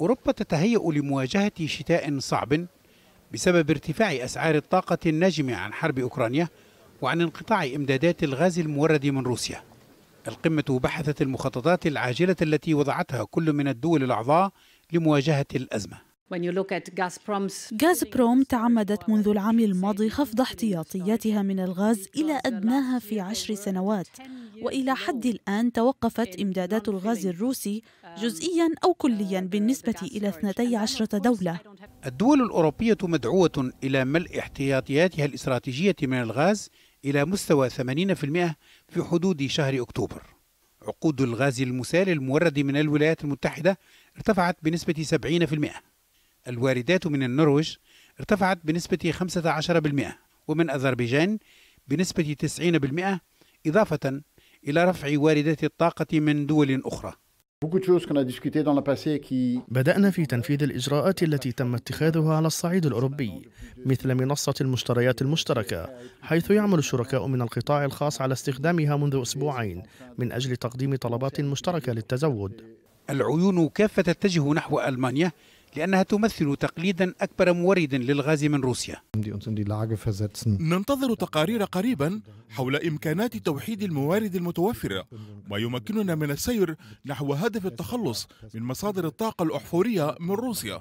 أوروبا تتهيأ لمواجهة شتاء صعب بسبب ارتفاع أسعار الطاقة الناجمة عن حرب أوكرانيا وعن انقطاع إمدادات الغاز المورد من روسيا القمة بحثت المخططات العاجلة التي وضعتها كل من الدول الأعضاء لمواجهة الأزمة غازبروم تعمدت منذ العام الماضي خفض احتياطياتها من الغاز إلى أدناها في عشر سنوات وإلى حد الآن توقفت إمدادات الغاز الروسي جزئيا أو كليا بالنسبة إلى 12 دولة الدول الأوروبية مدعوة إلى ملء احتياطياتها الاستراتيجية من الغاز إلى مستوى 80% في حدود شهر أكتوبر عقود الغاز المسال المورد من الولايات المتحدة ارتفعت بنسبة 70% الواردات من النرويج ارتفعت بنسبة 15% ومن أذربيجان بنسبة 90% إضافة إلى رفع واردات الطاقة من دول أخرى بدأنا في تنفيذ الإجراءات التي تم اتخاذها على الصعيد الأوروبي مثل منصة المشتريات المشتركة حيث يعمل الشركاء من القطاع الخاص على استخدامها منذ أسبوعين من أجل تقديم طلبات مشتركة للتزود العيون كافة تتجه نحو ألمانيا لأنها تمثل تقليدا أكبر مورد للغاز من روسيا um ننتظر تقارير قريبا حول إمكانات توحيد الموارد المتوفرة ما يمكننا من السير نحو هدف التخلص من مصادر الطاقة الأحفورية من روسيا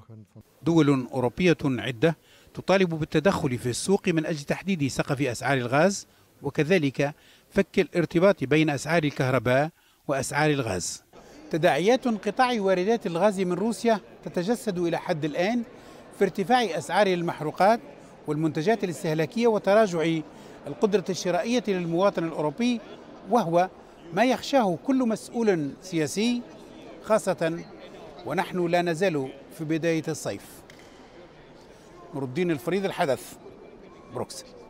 دول أوروبية عدة تطالب بالتدخل في السوق من أجل تحديد سقف أسعار الغاز وكذلك فك الارتباط بين أسعار الكهرباء وأسعار الغاز تداعيات انقطاع واردات الغاز من روسيا تتجسد إلى حد الآن في ارتفاع أسعار المحروقات والمنتجات الاستهلاكية وتراجع القدرة الشرائية للمواطن الأوروبي وهو ما يخشاه كل مسؤول سياسي خاصة ونحن لا نزال في بداية الصيف نور الدين الفريد الحدث بروكسل